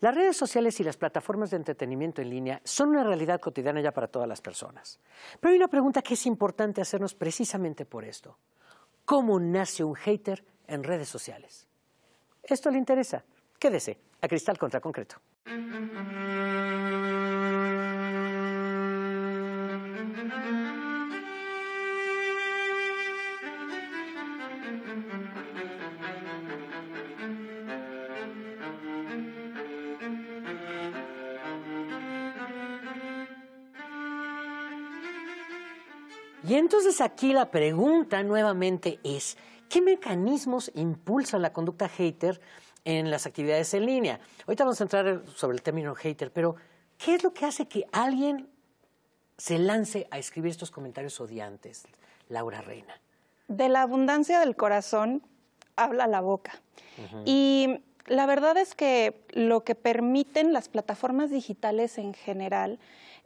Las redes sociales y las plataformas de entretenimiento en línea son una realidad cotidiana ya para todas las personas. Pero hay una pregunta que es importante hacernos precisamente por esto. ¿Cómo nace un hater en redes sociales? Esto le interesa. Quédese a Cristal contra Concreto. entonces aquí la pregunta nuevamente es, ¿qué mecanismos impulsan la conducta hater en las actividades en línea? Ahorita vamos a entrar sobre el término hater, pero ¿qué es lo que hace que alguien se lance a escribir estos comentarios odiantes, Laura Reina? De la abundancia del corazón habla la boca. Y la verdad es que lo que permiten las plataformas digitales en general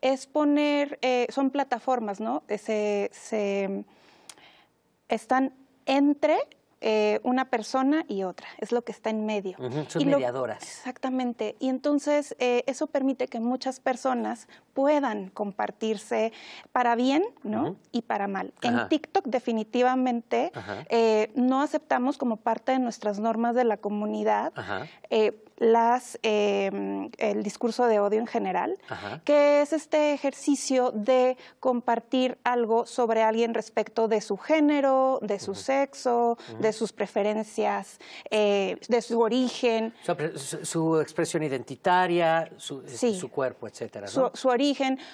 es poner, eh, son plataformas, ¿no? Eh, se están entre eh, una persona y otra, es lo que está en medio. mediadoras. exactamente. Y entonces eso permite que muchas personas puedan compartirse para bien ¿no? y para mal. En TikTok definitivamente eh, no aceptamos como parte de nuestras normas de la comunidad eh, em, el discurso de odio en general, que es este ejercicio de compartir algo sobre alguien respecto de su género, de su sexo, de sus preferencias, eh, de su origen. su, expresión identitaria, este, su, cuerpo, etcétera. su origen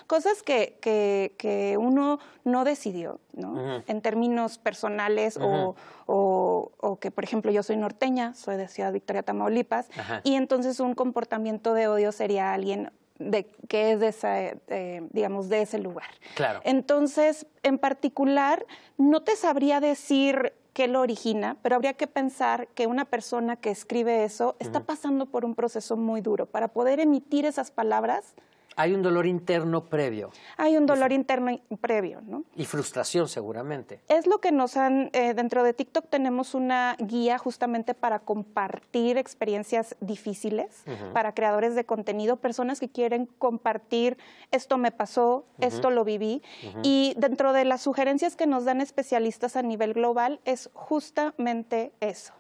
cosas que, que, uno no decidió, ¿no? En términos personales o, o, que, por ejemplo, yo soy norteña, soy de Ciudad Victoria, Tamaulipas, y entonces un comportamiento de odio sería alguien de que es de eh, digamos, de ese lugar. Claro. Entonces, en particular, no te sabría decir qué lo origina, pero habría que pensar que una persona que escribe eso está pasando por un proceso muy duro. Para poder emitir esas palabras, hay un dolor interno previo. Hay un dolor interno previo, ¿no? Y frustración seguramente. Es lo que nos han, eh, dentro de TikTok tenemos una guía justamente para compartir experiencias difíciles para creadores de contenido, personas que quieren compartir esto me pasó, esto lo viví. Y dentro de las sugerencias que nos dan especialistas a nivel global es justamente eso.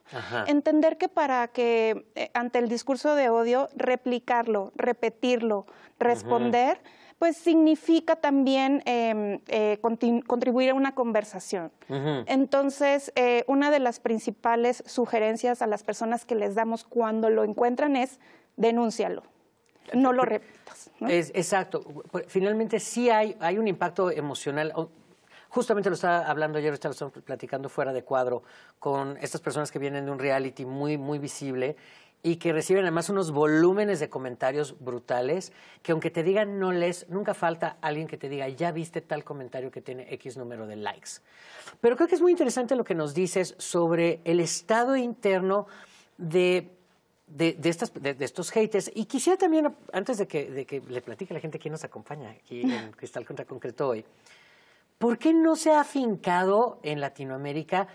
Entender que para que eh, ante el discurso de odio, replicarlo, repetirlo, Responder, pues significa también em, eh, contribuir a una conversación. Entonces, eh, una de las principales sugerencias a las personas que les damos cuando lo encuentran es denúncialo no lo repitas. Es, exacto. Pues, finalmente sí hay, un impacto emocional. Justamente lo estaba hablando ayer, lo estaba platicando fuera de cuadro con estas personas que vienen de un reality muy, muy visible y que reciben además unos volúmenes de comentarios brutales que aunque te digan no les, nunca falta alguien que te diga, ya viste tal comentario que tiene X número de likes. Pero creo que es muy interesante lo que nos dices sobre el estado interno de, estos haters. Y quisiera también, antes de que, le platique a la gente quién nos acompaña aquí en Cristal contra Concreto hoy, ¿por qué no se ha afincado en Latinoamérica?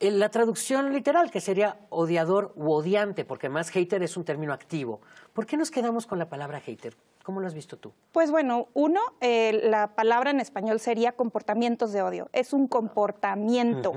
la traducción literal, que sería odiador u odiante, porque más hater es un término activo. ¿Por qué nos quedamos con la palabra hater? ¿Cómo lo has visto tú? Pues bueno, uno, eh, la palabra en español sería comportamientos de odio. Es un comportamiento.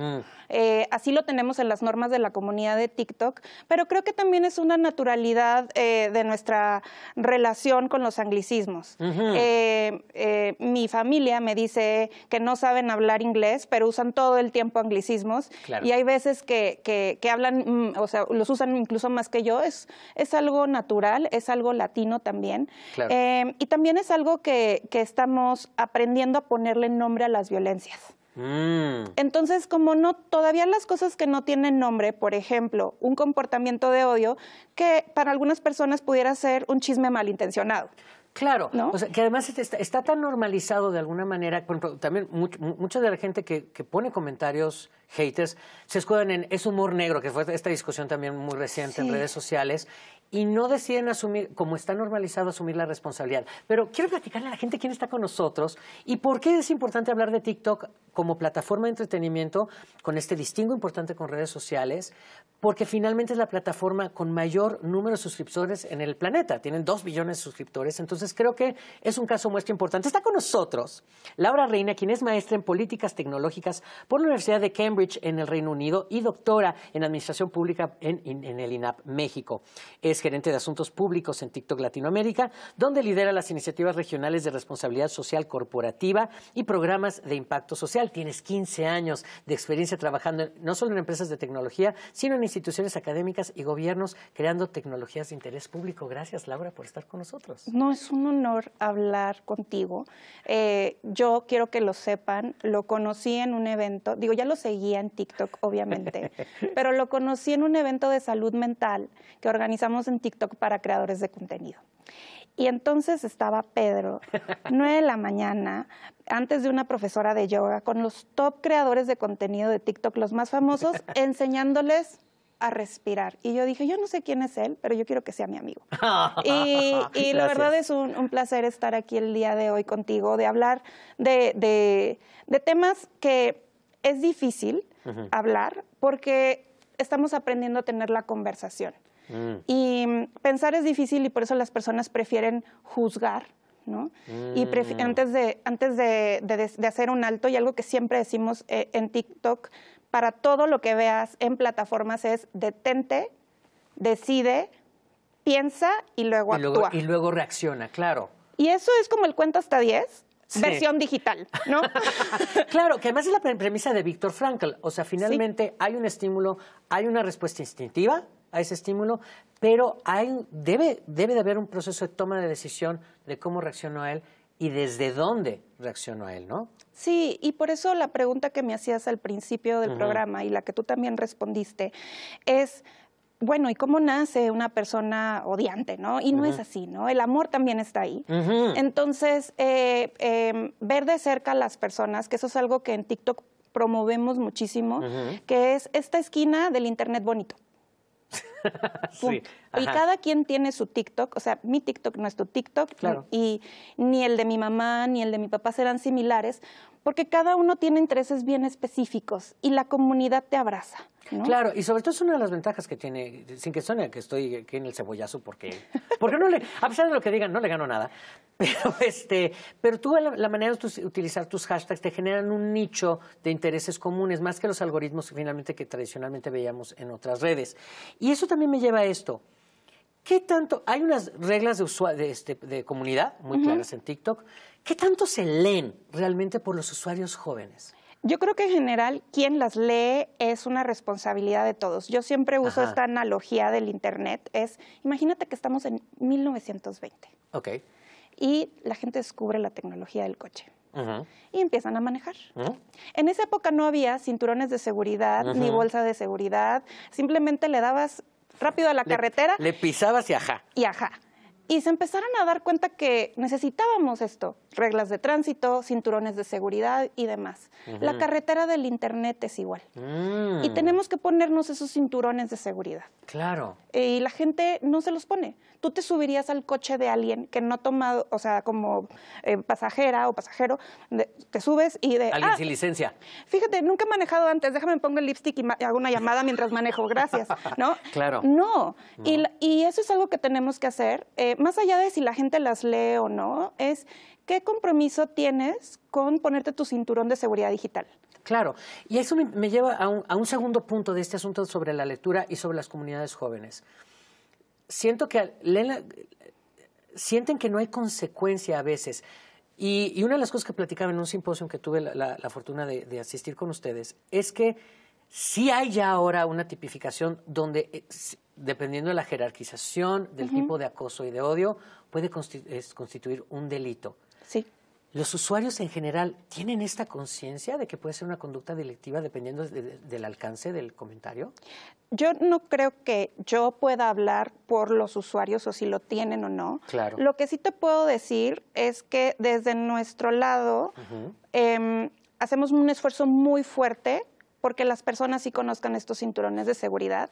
Eh, así lo tenemos en las normas de la comunidad de TikTok, pero creo que también es una naturalidad eh, de nuestra relación con los anglicismos. mi familia me dice que no saben hablar inglés, pero usan todo el tiempo anglicismos. Y hay veces que, hablan, mm, o sea, los usan incluso más que yo. Es, es algo natural, es algo latino también. Claro. Eh, y también es algo que, que, estamos aprendiendo a ponerle nombre a las violencias. Mm. Entonces, como no, todavía las cosas que no tienen nombre, por ejemplo, un comportamiento de odio, que para algunas personas pudiera ser un chisme malintencionado. Claro, que además está, tan normalizado de alguna manera, también mucha de la gente que, pone comentarios haters se escudan en es humor negro, que fue esta discusión también muy reciente en redes sociales, y no deciden asumir, como está normalizado, asumir la responsabilidad. Pero quiero platicarle a la gente quién está con nosotros y por qué es importante hablar de TikTok como plataforma de entretenimiento con este distingo importante con redes sociales, porque finalmente es la plataforma con mayor número de suscriptores en el planeta. Tienen dos billones de suscriptores, entonces creo que es un caso muestra importante. Está con nosotros Laura Reina, quien es maestra en políticas tecnológicas por la Universidad de Cambridge en el Reino Unido y doctora en administración pública en, en el INAP México. Es gerente de asuntos públicos en TikTok Latinoamérica, donde lidera las iniciativas regionales de responsabilidad social corporativa y programas de impacto social. Tienes 15 años de experiencia trabajando no solo en empresas de tecnología, sino en instituciones académicas y gobiernos creando tecnologías de interés público. Gracias, Laura, por estar con nosotros. No, es un honor hablar contigo. Eh, yo quiero que lo sepan, lo conocí en un evento, digo, ya lo seguía en TikTok, obviamente, pero lo conocí en un evento de salud mental que organizamos un TikTok para creadores de contenido. Y entonces estaba Pedro, nueve de la mañana, antes de una profesora de yoga, con los top creadores de contenido de TikTok, los más famosos, enseñándoles a respirar. Y yo dije, yo no sé quién es él, pero yo quiero que sea mi amigo. y, la verdad es un, placer estar aquí el día de hoy contigo, de hablar de, temas que es difícil hablar porque estamos aprendiendo a tener la conversación. Mm. Y mm, pensar es difícil y por eso las personas prefieren juzgar, ¿no? Y mm. antes, de, antes de, hacer un alto, y algo que siempre decimos eh, en TikTok, para todo lo que veas en plataformas es detente, decide, piensa y luego, actúa. Y luego reacciona, claro. Y eso es como el cuento hasta 10, versión digital, ¿no? claro, que además es la premisa de Víctor Frankl. O sea, finalmente hay un estímulo, hay una respuesta instintiva, a ese estímulo, pero debe, debe de haber un proceso de toma de decisión de cómo reaccionó él y desde dónde reaccionó él, ¿no? Sí, y por eso la pregunta que me hacías al principio del programa y la que tú también respondiste es bueno, ¿y cómo nace una persona odiante, no? Y no es así, ¿no? El amor también está ahí. Entonces, eh, em, ver de cerca a las personas, que eso es algo que en TikTok promovemos muchísimo, que es esta esquina del Internet bonito. y cada quien tiene su TikTok, o sea, mi TikTok no es tu TikTok, y ni el de mi mamá ni el de mi papá serán similares, porque cada uno tiene intereses bien específicos y la comunidad te abraza. Claro, y sobre todo es una de las ventajas que tiene, sin que sonia que estoy aquí en el cebollazo, porque, porque no le, a pesar de lo que digan, no le gano nada. Pero, este, pero tú, la, manera de utilizar tus hashtags te generan un nicho de intereses comunes, más que los algoritmos finalmente que tradicionalmente veíamos en otras redes. Y eso también me lleva a esto. ¿Qué tanto? Hay unas reglas de, este, de comunidad muy claras en TikTok. ¿Qué tanto se leen realmente por los usuarios jóvenes? Yo creo que en general quien las lee es una responsabilidad de todos. Yo siempre uso esta analogía del Internet. Es, imagínate que estamos en 1920. Ok. Y la gente descubre la tecnología del coche. Y empiezan a manejar. En esa época no había cinturones de seguridad ni bolsa de seguridad. Simplemente le dabas rápido a la carretera. Le pisabas y ajá. Y ajá y se empezaron a dar cuenta que necesitábamos esto, reglas de tránsito, cinturones de seguridad y demás. La carretera del Internet es igual. Mm. Y tenemos que ponernos esos cinturones de seguridad. Claro. Eh, y la gente no se los pone. Tú te subirías al coche de alguien que no ha tomado, o sea, como eh, pasajera o pasajero, te subes y de... Alguien ah, sin licencia. Fíjate, nunca he manejado antes, déjame pongo el lipstick y hago una llamada mientras manejo, gracias, ¿no? Claro. No, Y, eso es algo que tenemos que hacer. Eh, más allá de si la gente las lee o no, es qué compromiso tienes con ponerte tu cinturón de seguridad digital. Claro, y eso me, lleva a un, segundo punto de este asunto sobre la lectura y sobre las comunidades jóvenes. Siento que sienten que no hay consecuencia a veces. Y, una de las cosas que platicaba en un simposio que tuve la, fortuna de asistir con ustedes es que Sí hay ya ahora una tipificación donde, eh, dependiendo de la jerarquización, del tipo de acoso y de odio, puede constituir un delito. Sí. ¿Los usuarios en general tienen esta conciencia de que puede ser una conducta delictiva dependiendo del alcance del comentario? Yo no creo que yo pueda hablar por los usuarios o si lo tienen o no. Claro. Lo que sí te puedo decir es que desde nuestro lado em, hacemos un esfuerzo muy fuerte porque las personas sí conozcan estos cinturones de seguridad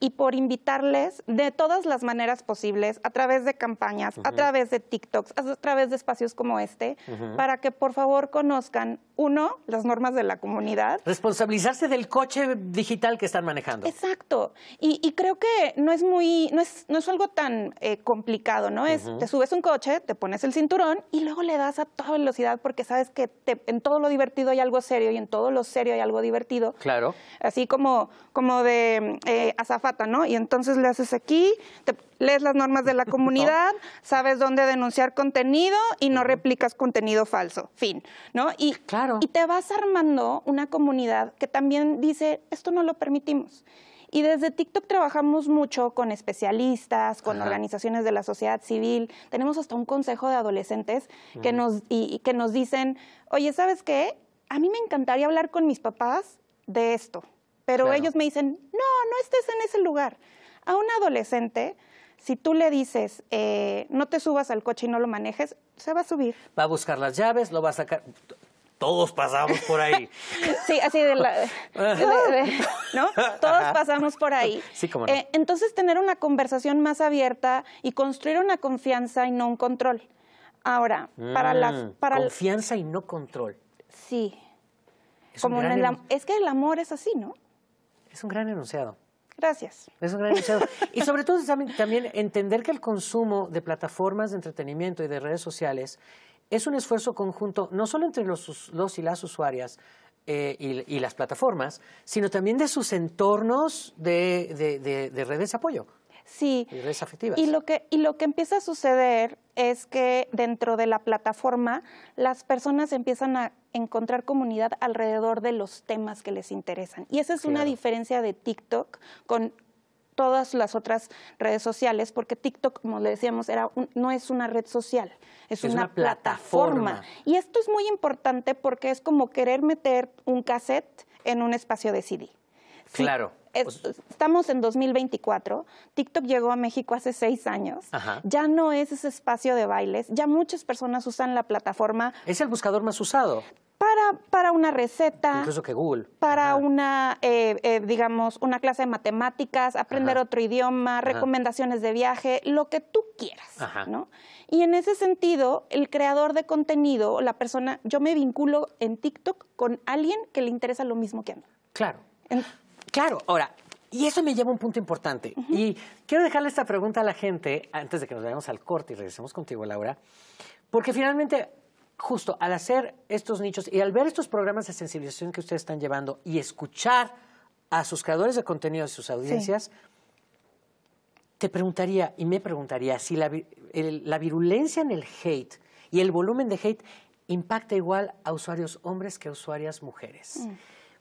y por invitarles de todas las maneras posibles, a través de campañas, a través de TikToks, a través de espacios como este, para que por favor conozcan uno, las normas de la comunidad. Responsabilizarse del coche digital que están manejando. Exacto. Y, y creo que no es muy, no es, no es algo tan eh, complicado, ¿no? Es, te subes un coche, te pones el cinturón y luego le das a toda velocidad porque sabes que en todo lo divertido hay algo serio y en todo lo serio hay algo divertido. Claro. Así como, como de eh, azafata, ¿no? Y entonces le haces aquí, te, lees las normas de la comunidad, sabes dónde denunciar contenido y no replicas contenido falso. Fin, ¿no? Y, te vas armando una comunidad que también dice, esto no lo permitimos. Y desde TikTok trabajamos mucho con especialistas, con organizaciones de la sociedad civil. Tenemos hasta un consejo de adolescentes que nos, dicen, oye, ¿sabes qué? A mí me encantaría hablar con mis papás de esto, pero ellos me dicen, no, no estés en ese lugar. A un adolescente si tú le dices, eh, no te subas al coche y no lo manejes, se va a subir. Va a buscar las llaves, lo va a sacar. Todos pasamos por ahí. sí, así de la... ¿No? Todos pasamos por ahí. Sí, eh, entonces, tener una conversación más abierta y construir una confianza y no un control. Ahora, para la... Mm, confianza y no control. Sí. es que el amor es así, ¿no? Es un gran enunciado. Gracias. Es un gran y sobre todo también entender que el consumo de plataformas de entretenimiento y de redes sociales es un esfuerzo conjunto, no solo entre los, y las usuarias, eh, y, las plataformas, sino también de sus entornos de redes de apoyo. Sí. Y lo, que, lo que empieza a suceder es que dentro de la plataforma las personas empiezan a encontrar comunidad alrededor de los temas que les interesan. Y esa es una diferencia de TikTok con todas las otras redes sociales, porque TikTok, como le decíamos, era no es una red social, es, una, plataforma. Y esto es muy importante porque es como querer meter un cassette en un espacio de CD. claro. Pues, estamos en 2024, TikTok llegó a México hace seis años, ya no es ese espacio de bailes, ya muchas personas usan la plataforma. Es el buscador más usado. Para, una receta. Incluso que Google. Para una, eh, eh, digamos, una clase de matemáticas, aprender otro idioma, recomendaciones de viaje, lo que tú quieras, ¿no? Y en ese sentido, el creador de contenido, la persona, yo me vinculo en TikTok con alguien que le interesa lo mismo que a mí. Claro. Claro, ahora, y eso me lleva a un punto importante. Y quiero dejarle esta pregunta a la gente antes de que nos vayamos al corte y regresemos contigo, Laura, porque finalmente, justo al hacer estos nichos y al ver estos programas de sensibilización que ustedes están llevando y escuchar a sus creadores de contenido de sus audiencias, te preguntaría y me preguntaría si la, virulencia en el hate y el volumen de hate impacta igual a usuarios hombres que a usuarias mujeres. Mm.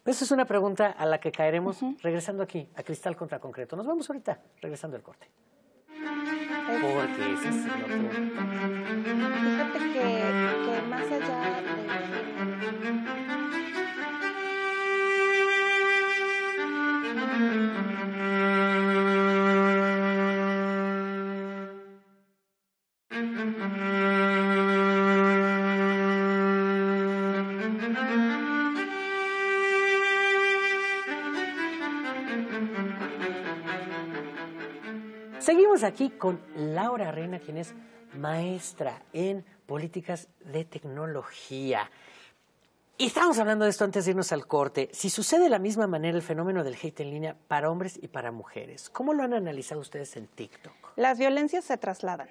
Esa es una pregunta a la que caeremos regresando aquí, a cristal contra concreto. Nos vemos ahorita, regresando al corte. Seguimos aquí con Laura Reina, quien es maestra en políticas de tecnología. Y estábamos hablando de esto antes de irnos al corte. Si sucede de la misma manera el fenómeno del hate en línea para hombres y para mujeres, ¿cómo lo han analizado ustedes en TikTok? Las violencias se trasladan,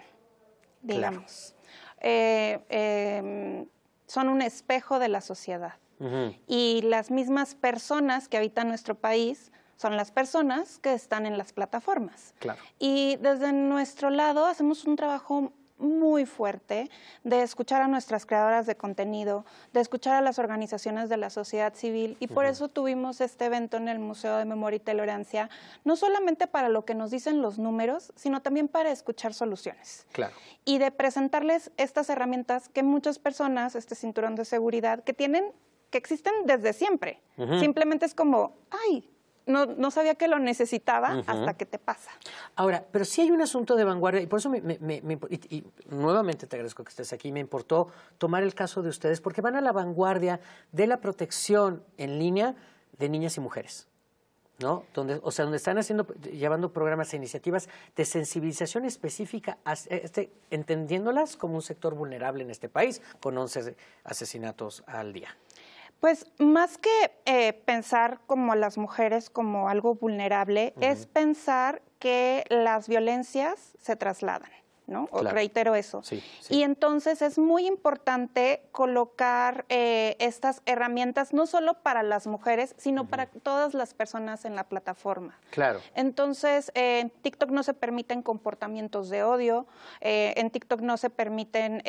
digamos. Eh, em, son un espejo de la sociedad. Y las mismas personas que habitan nuestro país son las personas que están en las plataformas. Claro. Y desde nuestro lado hacemos un trabajo muy fuerte de escuchar a nuestras creadoras de contenido, de escuchar a las organizaciones de la sociedad civil y por eso tuvimos este evento en el Museo de Memoria y Tolerancia, no solamente para lo que nos dicen los números, sino también para escuchar soluciones. Claro. Y de presentarles estas herramientas que muchas personas, este cinturón de seguridad, que tienen que existen desde siempre. Simplemente es como, ay, no, sabía que lo necesitaba hasta que te pasa. Ahora, pero sí hay un asunto de vanguardia, y por eso me, y, nuevamente te agradezco que estés aquí, me importó tomar el caso de ustedes, porque van a la vanguardia de la protección en línea de niñas y mujeres. ¿no? Donde, o sea, donde están haciendo, llevando programas e iniciativas de sensibilización específica, este, entendiéndolas como un sector vulnerable en este país, con 11 asesinatos al día. Pues más que eh, pensar como las mujeres como algo vulnerable, es pensar que las violencias se trasladan. ¿no? Reitero eso. Y entonces es muy importante colocar eh, estas herramientas no solo para las mujeres, sino para todas las personas en la plataforma. Claro. Entonces, eh, en TikTok no se permiten comportamientos de odio, eh, en TikTok no se permiten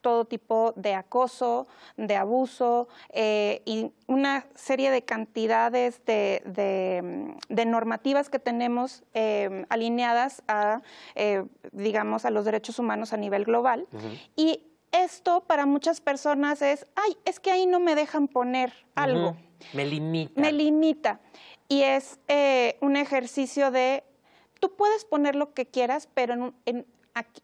todo tipo de acoso, de abuso, y una serie de cantidades de, de, mm, normativas que tenemos em, alineadas a, eh, digamos, a los derechos humanos a nivel global. Y esto para muchas personas es, ay, es que ahí no me dejan poner algo. Me limita. Me limita. Y es eh, un ejercicio de, tú puedes poner lo que quieras, pero en, en,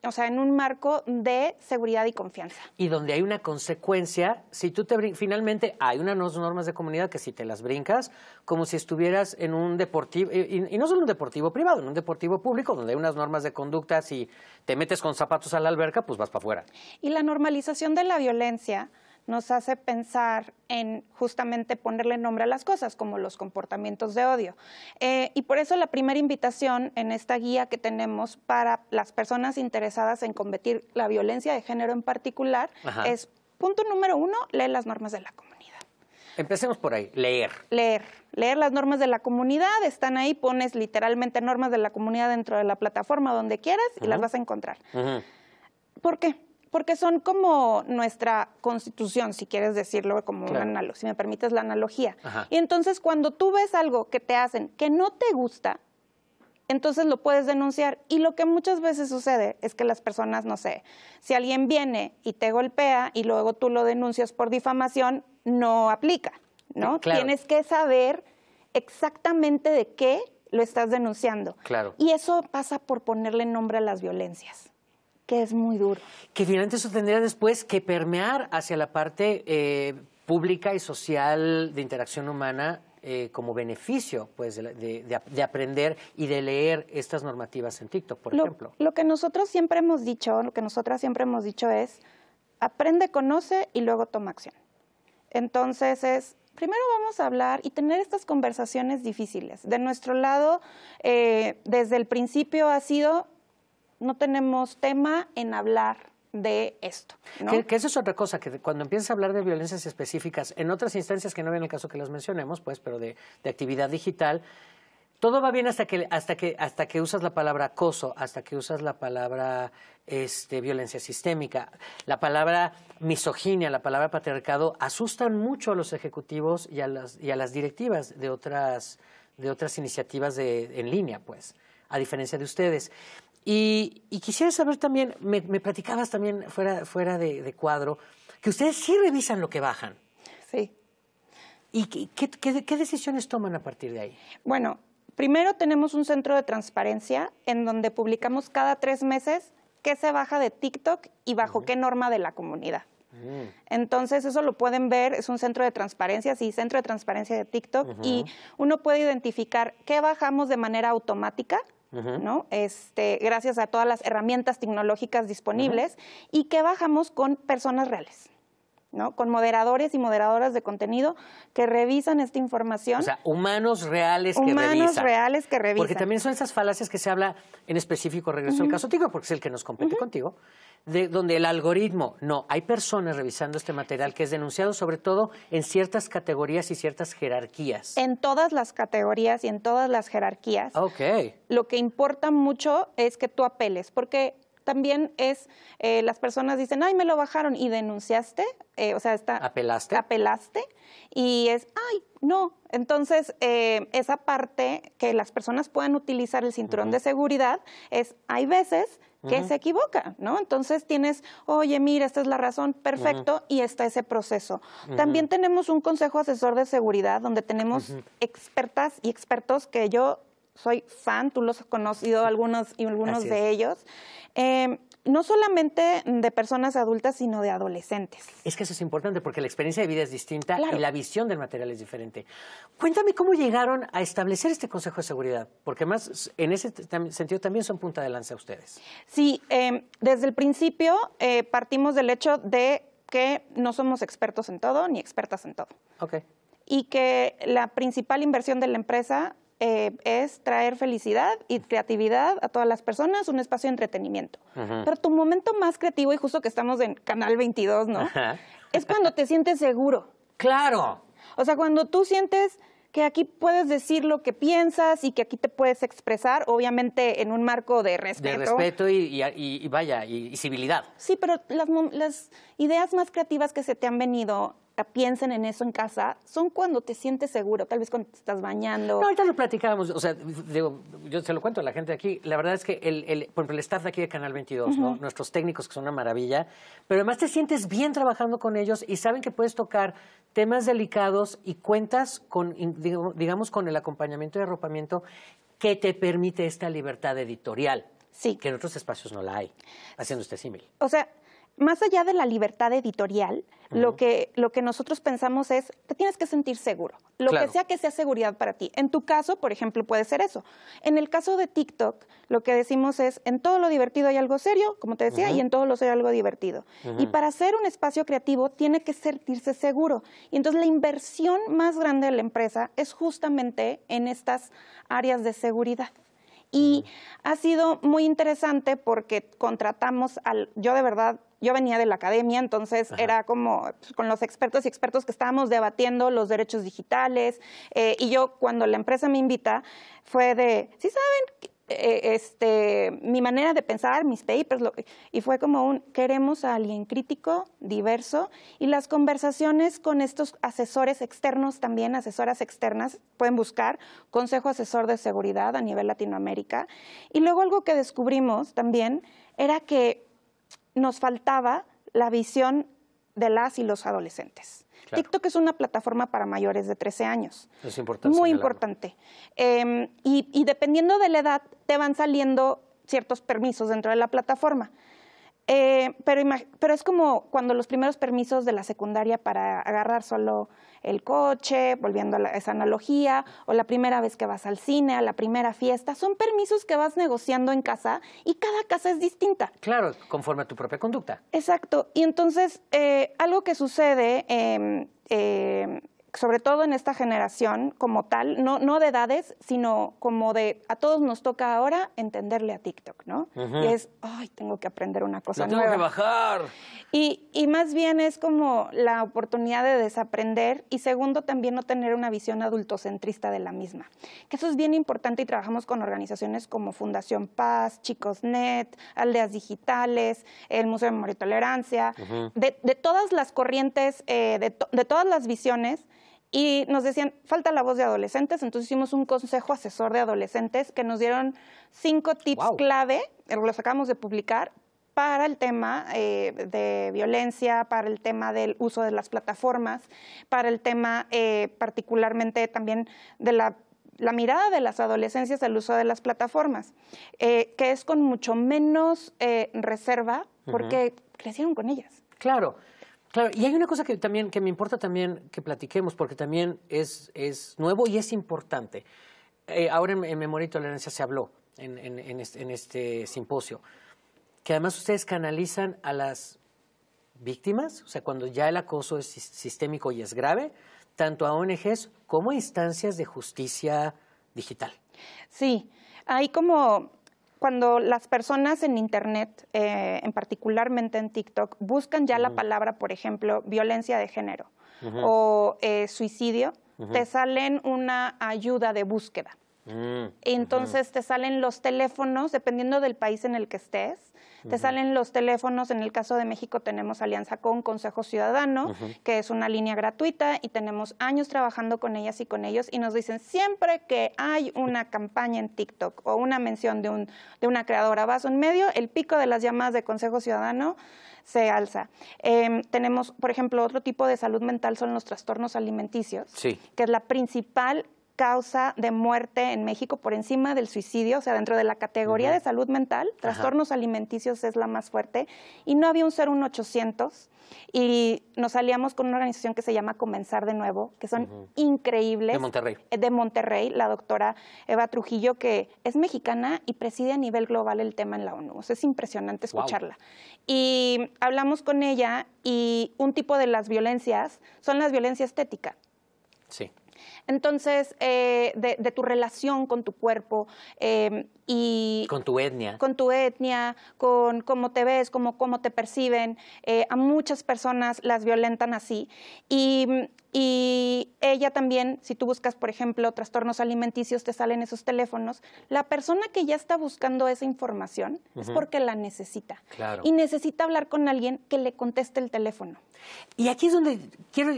o sea, en un marco de seguridad y confianza. Y donde hay una consecuencia, si tú te finalmente hay unas normas de comunidad que si te las brincas, como si estuvieras en un deportivo, eh, y, no solo un deportivo privado, en un deportivo público, donde hay unas normas de conducta, si te metes con zapatos a la alberca, pues vas para afuera. Y la normalización de la violencia nos hace pensar en justamente ponerle nombre a las cosas, como los comportamientos de odio. Eh, y por eso la primera invitación en esta guía que tenemos para las personas interesadas en combatir la violencia de género en particular es, punto número uno, lee las normas de la comunidad. Empecemos por ahí, leer. Leer, leer las normas de la comunidad, están ahí, pones literalmente normas de la comunidad dentro de la plataforma donde quieras y las vas a encontrar. ¿Por qué? porque son como nuestra constitución, si quieres decirlo como una analogía, si me permites la analogía. Y entonces cuando tú ves algo que te hacen que no te gusta, entonces lo puedes denunciar. Y lo que muchas veces sucede es que las personas, no sé, si alguien viene y te golpea y luego tú lo denuncias por difamación, no aplica, ¿no? Tienes que saber exactamente de qué lo estás denunciando. Claro. Y eso pasa por ponerle nombre a las violencias que es muy duro. Que finalmente eso tendría después que permear hacia la parte eh, pública y social de interacción humana eh, como beneficio pues, de, aprender y de leer estas normativas en TikTok, por ejemplo. Lo que nosotros siempre hemos dicho, lo que nosotras siempre hemos dicho es, aprende, conoce y luego toma acción. Entonces es, primero vamos a hablar y tener estas conversaciones difíciles. De nuestro lado, eh, desde el principio ha sido, no tenemos tema en hablar de esto. Que, eso es otra cosa, que cuando empiezas a hablar de violencias específicas, en otras instancias que no viene el caso que las mencionemos, pues, pero de, de actividad digital, todo va bien hasta que hasta que hasta que usas la palabra acoso, hasta que usas la palabra este, violencia sistémica, la palabra misoginia, la palabra patriarcado asustan mucho a los ejecutivos y a las y a las directivas de otras de otras iniciativas de, en línea, pues, a diferencia de ustedes. Y, quisiera saber también, me, platicabas también fuera, fuera de, cuadro, que ustedes sí revisan lo que bajan. Sí. ¿Y qué, decisiones toman a partir de ahí? Bueno, primero tenemos un centro de transparencia en donde publicamos cada tres meses qué se baja de TikTok y bajo qué norma de la comunidad. Mm. Entonces, eso lo pueden ver, es un centro de transparencia, sí, centro de transparencia de TikTok, y uno puede identificar qué bajamos de manera automática este, gracias a todas las herramientas tecnológicas disponibles y que bajamos con personas reales. Con moderadores y moderadoras de contenido que revisan esta información. O sea, humanos reales que revisan. Humanos reales que revisan. Porque también son esas falacias que se habla en específico, regreso al caso Tico, porque es el que nos compete contigo, de, donde el algoritmo, no, hay personas revisando este material que es denunciado sobre todo en ciertas categorías y ciertas jerarquías. En todas las categorías y en todas las jerarquías. Ah, ok. Lo que importa mucho es que tú apeles, porque también es, eh, las personas dicen, ay, me lo bajaron y denunciaste, eh, o sea, está... Apelaste. Apelaste y es, ay, no. Entonces, eh, esa parte que las personas puedan utilizar el cinturón de seguridad es, hay veces que se equivoca, ¿no? Entonces tienes, oye, mira, esta es la razón, perfecto, y está ese proceso. También tenemos un consejo asesor de seguridad donde tenemos expertas y expertos que yo soy fan, tú los has conocido algunos y algunos de ellos. Em, no solamente de personas adultas, sino de adolescentes. Es que eso es importante porque la experiencia de vida es distinta y la visión del material es diferente. Cuéntame cómo llegaron a establecer este Consejo de Seguridad, porque más en ese sentido también son punta de lanza ustedes. Sí, em, desde el principio eh, partimos del hecho de que no somos expertos en todo ni expertas en todo. Y que la principal inversión de la empresa eh, es traer felicidad y creatividad a todas las personas, un espacio de entretenimiento. Pero tu momento más creativo, y justo que estamos en Canal 22, ¿no? Es cuando te sientes seguro. Claro. O sea, cuando tú sientes que aquí puedes decir lo que piensas y que aquí te puedes expresar, obviamente en un marco de respeto. De respeto y, vaya, y, civilidad. Sí, pero las ideas más creativas que se te han venido piensen en eso en casa son cuando te sientes seguro, tal vez cuando te estás bañando. No, ahorita lo platicábamos, o sea, digo, yo se lo cuento a la gente aquí, la verdad es que el, por el staff de aquí de Canal 22, nuestros técnicos que son una maravilla, pero además te sientes bien trabajando con ellos y saben que puedes tocar temas delicados y cuentas con, digamos, con el acompañamiento y arropamiento que te permite esta libertad editorial. Sí. Que en otros espacios no la hay, haciendo este símil. O sea, más allá de la libertad editorial, lo, que, lo que nosotros pensamos es, te tienes que sentir seguro, lo que sea que sea seguridad para ti. En tu caso, por ejemplo, puede ser eso. En el caso de TikTok, lo que decimos es, en todo lo divertido hay algo serio, como te decía, y en todo lo serio hay algo divertido. Y para ser un espacio creativo, tiene que sentirse seguro. Y entonces la inversión más grande de la empresa es justamente en estas áreas de seguridad. Y ha sido muy interesante porque contratamos al, yo de verdad, yo venía de la academia, entonces era como pues, con los expertos y expertos que estábamos debatiendo los derechos digitales. Eh, y yo cuando la empresa me invita fue de, ¿sí saben? Eh, este, mi manera de pensar, mis papers, y fue como un, queremos a alguien crítico, diverso, y las conversaciones con estos asesores externos también, asesoras externas, pueden buscar Consejo Asesor de Seguridad a nivel Latinoamérica. Y luego algo que descubrimos también era que nos faltaba la visión de las y los adolescentes. TikTok es una plataforma para mayores de 13 años. Es importante. Muy importante. Em, y dependiendo de la edad, te van saliendo ciertos permisos dentro de la plataforma. Eh, pero, pero es como cuando los primeros permisos de la secundaria para agarrar solo el coche, volviendo a esa analogía, o la primera vez que vas al cine, a la primera fiesta, son permisos que vas negociando en casa y cada casa es distinta. Claro, conforme a tu propia conducta. Exacto. Y entonces, eh, algo que sucede... Em, em, sobre todo en esta generación como tal, no, no de edades, sino como de a todos nos toca ahora entenderle a TikTok, ¿no? Y es, ay, tengo que aprender una cosa nueva. Tengo que bajar. Y, más bien es como la oportunidad de desaprender y segundo, también no tener una visión adultocentrista de la misma. Que eso es bien importante y trabajamos con organizaciones como Fundación Paz, Chicos Net, Aldeas Digitales, el Museo de Memoria y Tolerancia, de, todas las corrientes, eh, de todas las visiones y nos decían, falta la voz de adolescentes, entonces hicimos un consejo asesor de adolescentes que nos dieron cinco tips clave, los acabamos de publicar, para el tema eh, de violencia, para el tema del uso de las plataformas, para el tema eh, particularmente también de la, mirada de las adolescencias al uso de las plataformas, eh, que es con mucho menos reserva porque crecieron con ellas. Claro, Claro, y hay una cosa que también que me importa también que platiquemos, porque también es, es nuevo y es importante. Eh, ahora en, en, Memoria y Tolerancia se habló en, este, en este simposio, que además ustedes canalizan a las víctimas, o sea, cuando ya el acoso es sistémico y es grave, tanto a ONGs como a instancias de justicia digital. Sí, hay como cuando las personas en Internet, eh, en particularmente en TikTok, buscan ya la palabra, por ejemplo, violencia de género o eh, suicidio, te salen una ayuda de búsqueda. Mm, Entonces te salen los teléfonos, dependiendo del país en el que estés, te salen los teléfonos, en el caso de México tenemos alianza con Consejo Ciudadano, que es una línea gratuita y tenemos años trabajando con ellas y con ellos y nos dicen siempre que hay una campaña en TikTok o una mención de, un, de una creadora, va en medio, el pico de las llamadas de Consejo Ciudadano se alza. Em, tenemos, por ejemplo, otro tipo de salud mental son los trastornos alimenticios, que es la principal causa de muerte en México por encima del suicidio, o sea, dentro de la categoría de salud mental, trastornos alimenticios es la más fuerte, y no había un 800 y nos aliamos con una organización que se llama Comenzar de Nuevo, que son increíbles. De Monterrey. Eh, de Monterrey, la doctora Eva Trujillo, que es mexicana y preside a nivel global el tema en la ONU, o sea, es impresionante escucharla. Y hablamos con ella, y un tipo de las violencias son las violencias estética. Sí. Entonces, eh, de, tu relación con tu cuerpo em, y... Con tu etnia. Con tu etnia, con cómo te ves, cómo, te perciben. Eh, a muchas personas las violentan así. Y, ella también, si tú buscas, por ejemplo, trastornos alimenticios, te salen esos teléfonos. La persona que ya está buscando esa información es porque la necesita. Y necesita hablar con alguien que le conteste el teléfono. Y aquí es donde quiero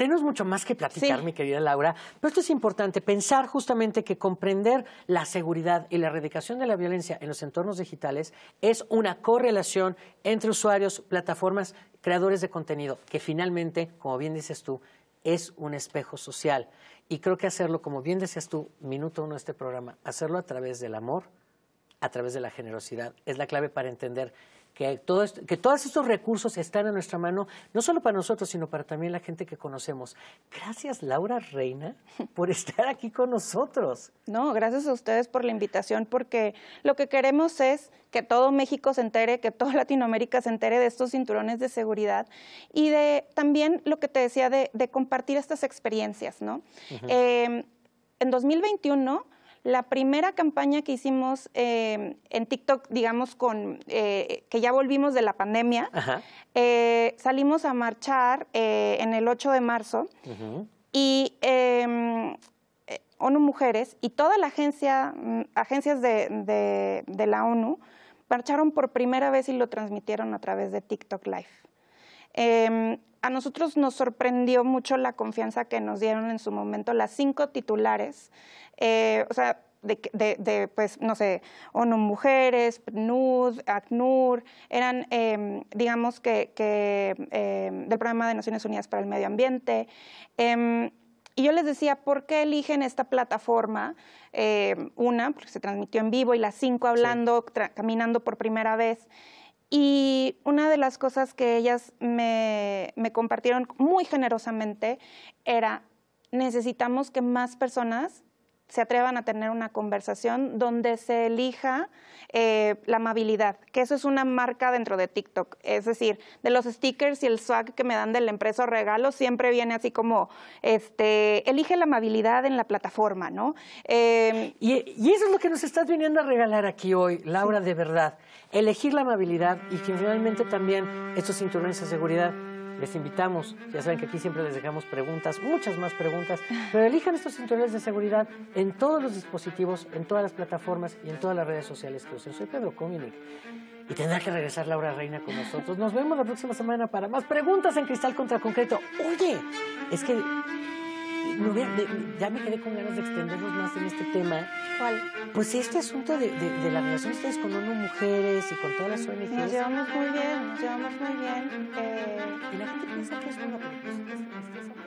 tenemos mucho más que platicar, mi querida Laura, pero esto es importante, pensar justamente que comprender la seguridad y la erradicación de la violencia en los entornos digitales es una correlación entre usuarios, plataformas, creadores de contenido, que finalmente, como bien dices tú, es un espejo social. Y creo que hacerlo, como bien decías tú, minuto uno de este programa, hacerlo a través del amor, a través de la generosidad, es la clave para entender que, que todos estos recursos están a nuestra mano, no solo para nosotros, sino para también la gente que conocemos. Gracias, Laura Reina, por estar aquí con nosotros. No, gracias a ustedes por la invitación, porque lo que queremos es que todo México se entere, que toda Latinoamérica se entere de estos cinturones de seguridad y de también lo que te decía de, compartir estas experiencias, ¿no? Eh, en 2021 la primera campaña que hicimos eh, en TikTok, digamos, con eh, que ya volvimos de la pandemia, eh, salimos a marchar en el 8 de marzo y em, ONU Mujeres y toda la agencia, mm, agencias de, la ONU marcharon por primera vez y lo transmitieron a través de TikTok Live. Em, a nosotros nos sorprendió mucho la confianza que nos dieron en su momento las cinco titulares. Eh, o sea, de, pues, no sé, ONU Mujeres, PNUD, ACNUR, eran, em, digamos, que, que em, del programa de Naciones Unidas para el Medio Ambiente. Em, y yo les decía, ¿por qué eligen esta plataforma? Eh, una, porque se transmitió en vivo, y las cinco hablando, caminando por primera vez. Y una de las cosas que ellas me, compartieron muy generosamente era, necesitamos que más personas se atrevan a tener una conversación donde se elija eh, la amabilidad, que eso es una marca dentro de TikTok. Es decir, de los stickers y el swag que me dan de la empresa o regalo, siempre viene así como, este, elige la amabilidad en la plataforma, ¿no? Em, y, eso es lo que nos estás viniendo a regalar aquí hoy, Laura, de verdad. Elegir la amabilidad y que finalmente también estos cinturones de seguridad les invitamos, ya saben que aquí siempre les dejamos preguntas, muchas más preguntas, pero elijan estos cinturones de seguridad en todos los dispositivos, en todas las plataformas y en todas las redes sociales que usen. Soy Pedro Cominic y tendrá que regresar Laura Reina con nosotros. Nos vemos la próxima semana para más preguntas en Cristal contra Concreto. Oye, es que ya me quedé con ganas de extendernos más en este tema. ¿Cuál? Pues este asunto de, la relación ustedes con ONU Mujeres y con todas las ONGs. Nos llevamos muy bien, nos llevamos muy bien. Eh. Y la gente piensa que es una